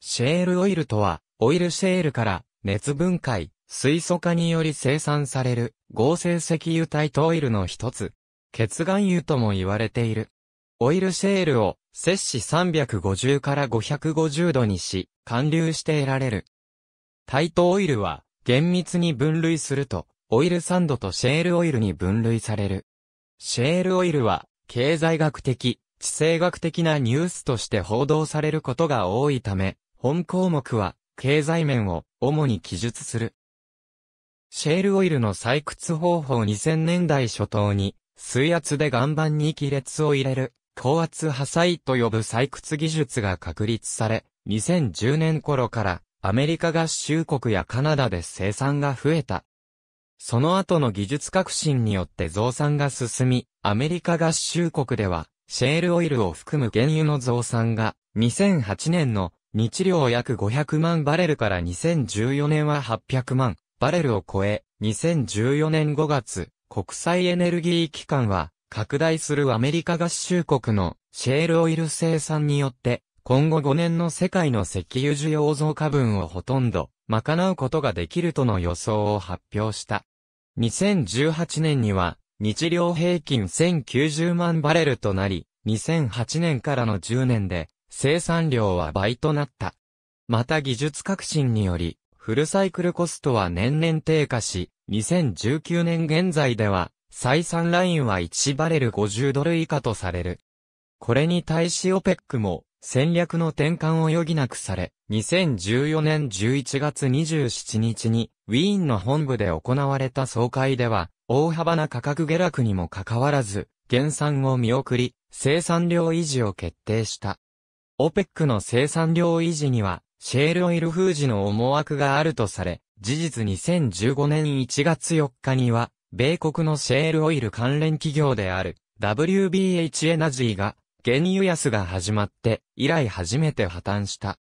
シェールオイルとは、オイルシェールから熱分解、水素化により生産される合成石油体とオイルの一つ、血岩油とも言われている。オイルシェールを摂氏350から550度にし、貫流して得られる。タイトオイルは厳密に分類すると、オイルサンドとシェールオイルに分類される。シェールオイルは経済学的、地政学的なニュースとして報道されることが多いため、本項目は、経済面を主に記述する。シェールオイルの採掘方法2000年代初頭に、水圧で岩盤に亀裂を入れる、高圧破砕と呼ぶ採掘技術が確立され、2010年頃からアメリカ合衆国やカナダで生産が増えた。その後の技術革新によって増産が進み、アメリカ合衆国では、シェールオイルを含む原油の増産が、2008年の日量約500万バレルから2014年は800万バレルを超え、2014年5月、国際エネルギー機関は、拡大するアメリカ合衆国のシェールオイル生産によって、今後5年の世界の石油需要増加分をほとんど賄うことができるとの予想を発表した。2018年には、日量平均1090万バレルとなり、2008年からの10年で、生産量は倍となった。また技術革新により、フルサイクルコストは年々低下し、2019年現在では、採算ラインは1バレル50ドル以下とされる。これに対しオペックも戦略の転換を余儀なくされ、2014年11月27日にウィーンの本部で行われた総会では、大幅な価格下落にもかかわらず、減産を見送り、生産量維持を決定した。オペックの生産量維持には、シェールオイル封じの思惑があるとされ、事実2015年1月4日には、米国のシェールオイル関連企業である WBH エナジーが、原油安が始まって、以来初めて破綻した。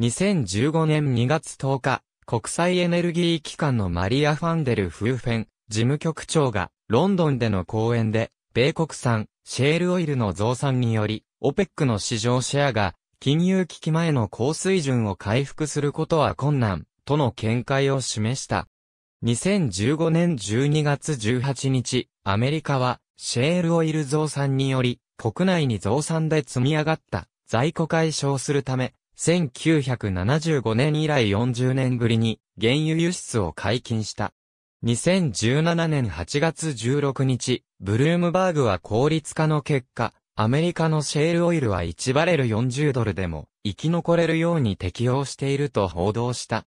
2015年2月10日、国際エネルギー機関のマリア・ファンデル・フーフェン、事務局長が、ロンドンでの講演で、米国産、シェールオイルの増産により、OPEC の市場シェアが金融危機前の高水準を回復することは困難、との見解を示した。2015年12月18日、アメリカは、シェールオイル増産により、国内に増産で積み上がった在庫解消するため、1975年以来40年ぶりに原油輸出を解禁した。2017年8月16日、ブルームバーグは効率化の結果、アメリカのシェールオイルは1バレル40ドルでも生き残れるように適用していると報道した。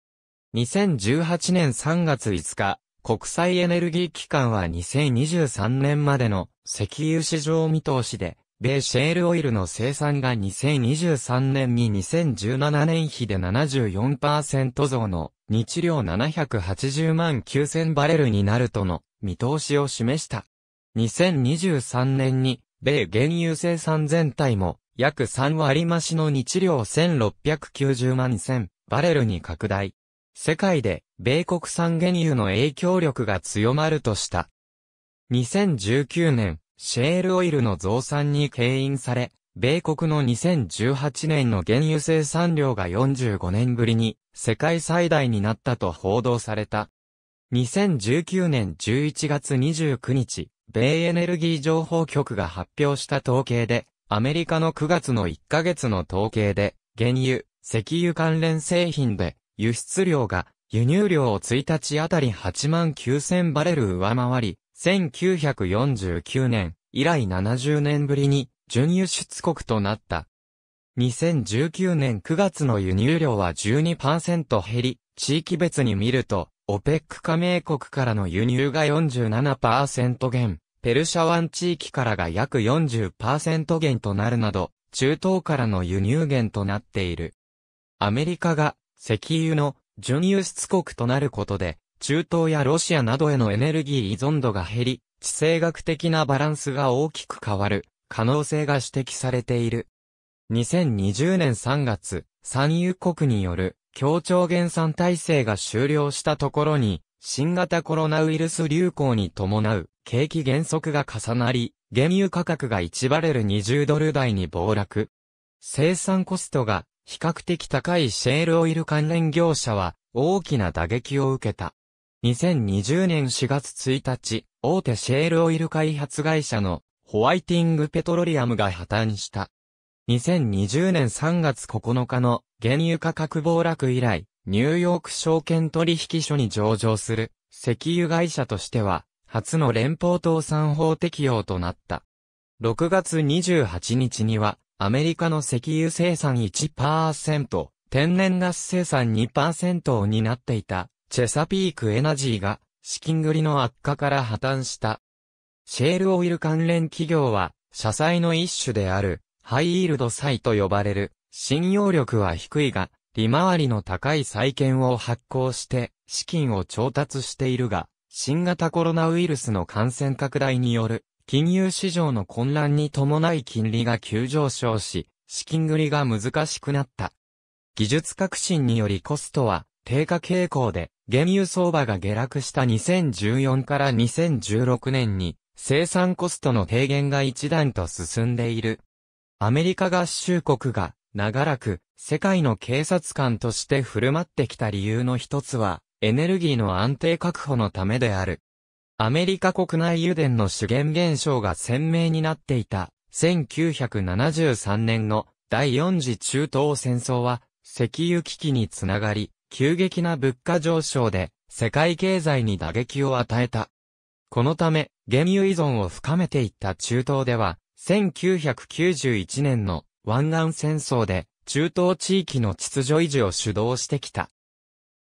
2018年3月5日、国際エネルギー機関は2023年までの石油市場見通しで、米シェールオイルの生産が2023年に2017年比で74%増の日量780万9000バレルになるとの見通しを示した。2023年に米原油生産全体も約3割増しの日量1690万1000バレルに拡大。世界で米国産原油の影響力が強まるとした。2019年、シェールオイルの増産に牽引され、米国の2018年の原油生産量が45年ぶりに世界最大になったと報道された。2019年11月29日、米エネルギー情報局が発表した統計で、アメリカの9月の1ヶ月の統計で、原油、石油関連製品で、輸出量が、輸入量を1日あたり8万9000バレル上回り、1949年以来70年ぶりに、準輸出国となった。2019年9月の輸入量は12%減り、地域別に見ると、オペック加盟国からの輸入が47%減、ペルシャ湾地域からが約40%減となるなど、中東からの輸入源となっている。アメリカが石油の準輸出国となることで、中東やロシアなどへのエネルギー依存度が減り、地政学的なバランスが大きく変わる可能性が指摘されている。2020年3月、産油国による協調減産体制が終了したところに、新型コロナウイルス流行に伴う景気減速が重なり、原油価格が1バレル20ドル台に暴落。生産コストが比較的高いシェールオイル関連業者は大きな打撃を受けた。2020年4月1日、大手シェールオイル開発会社のホワイティングペトロリアムが破綻した。2020年3月9日の原油価格暴落以来、ニューヨーク証券取引所に上場する石油会社としては初の連邦倒産法適用となった。6月28日には、アメリカの石油生産1%、天然ガス生産2%を担っていた、チェサピークエナジーが、資金繰りの悪化から破綻した。シェールオイル関連企業は、社債の一種である、ハイイールド債と呼ばれる、信用力は低いが、利回りの高い債券を発行して、資金を調達しているが、新型コロナウイルスの感染拡大による金融市場の混乱に伴い金利が急上昇し、資金繰りが難しくなった。技術革新によりコストは低下傾向で、原油相場が下落した2014から2016年に生産コストの低減が一段と進んでいる。アメリカ合衆国が長らく世界の警察官として振る舞ってきた理由の一つは、エネルギーの安定確保のためである。アメリカ国内油田の資源減少が鮮明になっていた1973年の第4次中東戦争は石油危機につながり、急激な物価上昇で世界経済に打撃を与えた。このため、原油依存を深めていった中東では、1991年の湾岸戦争で中東地域の秩序維持を主導してきた。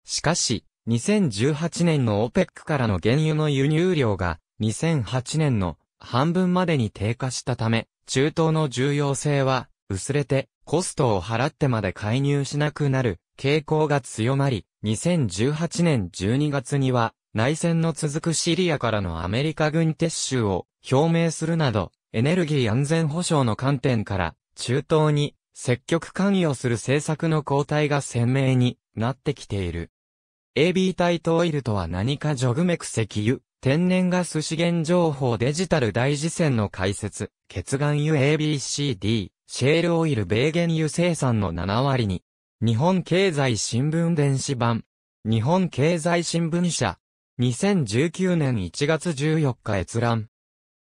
しかし、2018年のオペックからの原油の輸入量が2008年の半分までに低下したため、中東の重要性は薄れてコストを払ってまで介入しなくなる傾向が強まり、2018年12月には内戦の続くシリアからのアメリカ軍撤収を表明するなど、エネルギー安全保障の観点から中東に積極関与する政策の交代が鮮明になってきている。AB 体トイルとは何かジョグメク石油、天然ガス資源情報デジタル大事線の解説、血眼油 ABCD、シェールオイル米原油生産の7割に、日本経済新聞電子版、日本経済新聞社、2019年1月14日閲覧。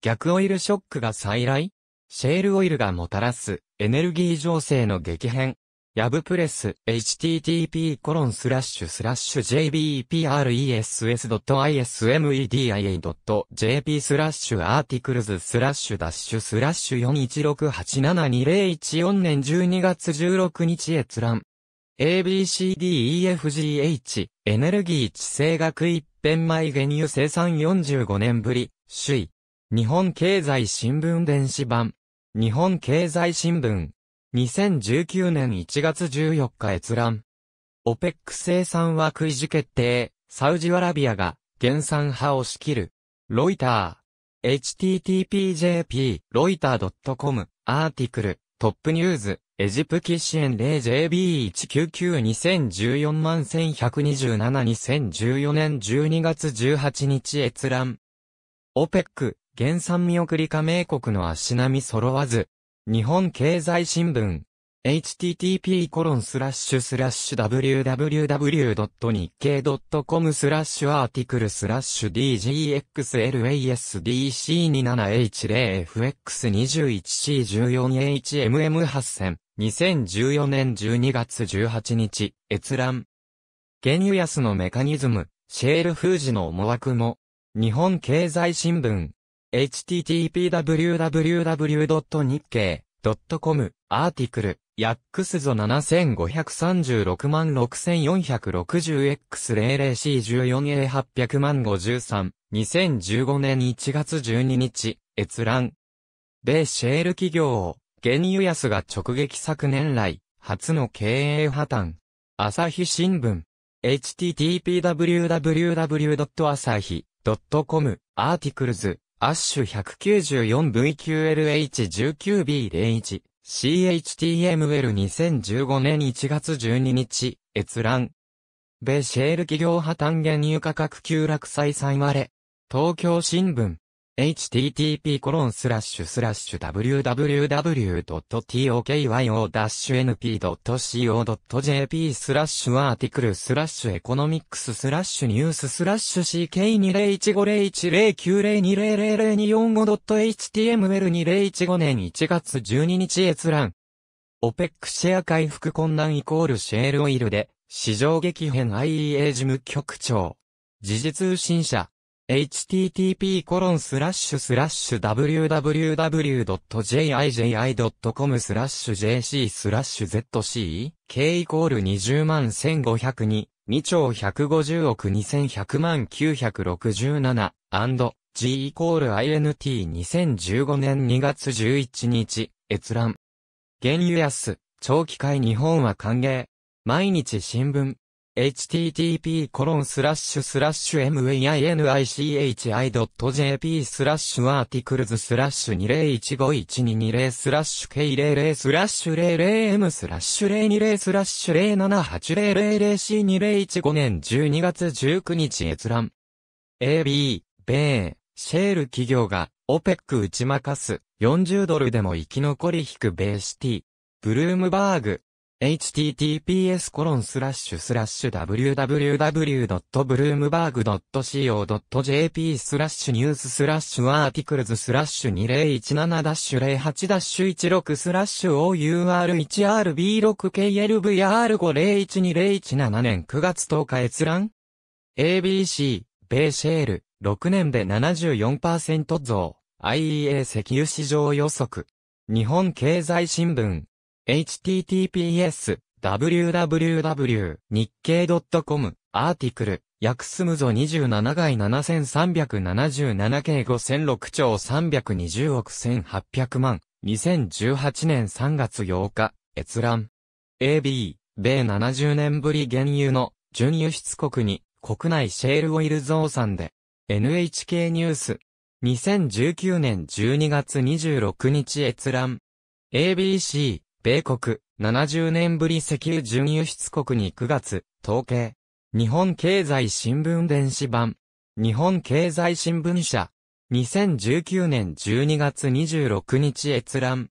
逆オイルショックが再来シェールオイルがもたらすエネルギー情勢の激変、ヤブプレス、http://jbpress.ismedia.jp スラッシュアーティクルズスラッシュダッシュスラッシュ41687214年12月16日閲覧。ABCDEFGH、エネルギー地政学一辺前原油生産45年ぶり、首位。日本経済新聞電子版。日本経済新聞。2019年1月14日閲覧。オペック生産は食い事決定、サウジアラビアが原産派を仕切る。ロイター。http://jp, ロイター .com、アーティクル、トップニューズ、エジプキ支援 0JB1992014 万11272014年12月18日閲覧。オペック、原産見送り加盟国の足並み揃わず、日本経済新聞 http://www.nikkei.com スラッシュアーティクルスラッシュ DGXLASDC27H0FX21C14HMM8000 2014年12月18日閲覧原油安のメカニズムシェール封じの思惑も日本経済新聞 http://www.nikkei.com アーティクル、ヤックスゾ 75366460X00C14A800 2 0 3 2 0 1 5年1月12日、閲覧。米シェール企業を、原油安が直撃昨年来、初の経営破綻。朝日新聞。h t t p w w w a s c o m アーティクルズアッシュ 194VQLH19B01、CHTML2015 年1月12日、閲覧。米シェール企業破綻原油価格急落再三割れ。東京新聞。http://www.tokyo-np.co.jp スラッシュアーティクルスラッシュエコノミックススラッシュニューススラッシュ CK2015010902000245.html2015 年1月12日閲覧。オペックシェア回復困難イコールシェールオイルで、市場激変 IEA 事務局長。時事通信社。http://www.jiji.com スラッシュ jc スラッシュ zc k イコール20万1502 2兆150億2100万967 g イコール int2015 年2月11日閲覧原油安長期会日本は歓迎毎日新聞 http://mainichi.jp スラッシュアーティクルズスラッシュ20151220スラッシュ K00 スラッシュ 00M スラッシュ020スラッシュ 078000C2015 年12月19日閲覧。AB、米、シェール企業が、オペック打ち負かす、40ドルでも生き残り引くベーシティ。ブルームバーグ、https://www.bloomberg.co.jp スラッシュニューススラッシュアーティクルズスラッシュ2017-08-16スラッシュ OUR1RB6KLVR5012017 年9月10日閲覧 ?ABC、米シェール、6年で74%増、IEA 石油市場予測。日本経済新聞。https www 日経 .com アーティクル約スむぞ27外7377計5006兆320億1800万2018年3月8日閲覧 AB 米70年ぶり原油の準輸出国に国内シェールオイル増産で NHK ニュース2019年12月26日閲覧 ABC 米国、70年ぶり石油準輸出国に9月、統計。日本経済新聞電子版。日本経済新聞社。2019年12月26日閲覧。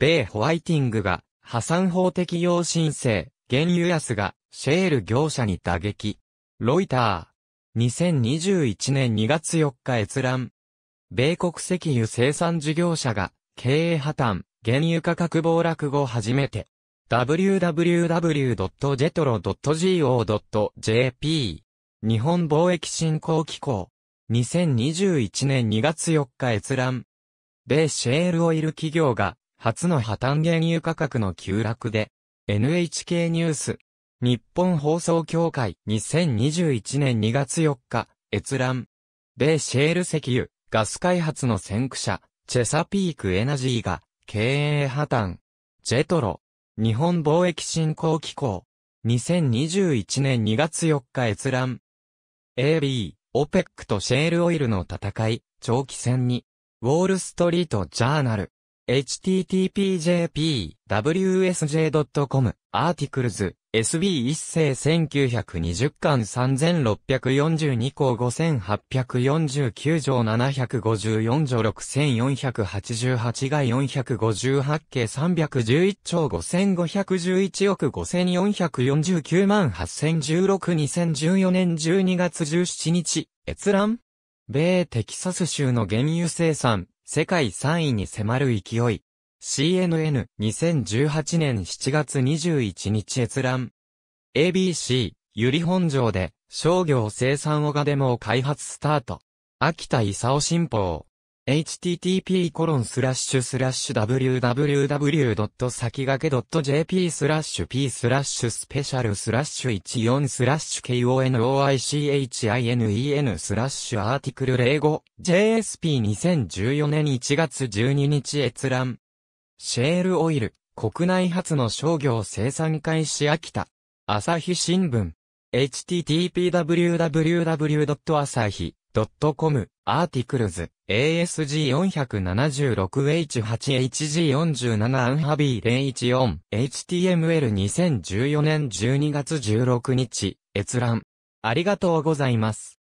米ホワイティングが破産法適用申請、原油安がシェール業者に打撃。ロイター。2021年2月4日閲覧。米国石油生産事業者が経営破綻。原油価格暴落後初めて、www.jetro.go.jp 日本貿易振興機構2021年2月4日閲覧米シェールオイル企業が初の破綻原油価格の急落で NHK ニュース日本放送協会2021年2月4日閲覧米シェール石油ガス開発の先駆者チェサピークエナジーが経営破綻、ジェトロ、日本貿易振興機構、2021年2月4日閲覧。AB、OPEC とシェールオイルの戦い、長期戦に、ウォールストリートジャーナル。h t t p p w s j c o m アーティクルズ、SB1 世1920巻3642項5849条754条6488が458系311兆5511億5449万80162014年12月17日、閲覧米テキサス州の原油生産、世界3位に迫る勢い。CNN2018 年7月21日閲覧。ABC、ゆり本城で商業生産オガデモを開発スタート。秋田勲新報。http://www. 先駆け .jp スラッシュ p スラッシュスペシャルスラッシュ14スラッシュ konoichinen スラッシュアーティクル05 JSP2014 年1月12日閲覧シェールオイル国内初の商業生産開始秋田朝日新聞 http://www. 朝日 .com アーティクルズ ASG476H8HG47 アンハビー 014HTML2014 年12月16日閲覧ありがとうございます。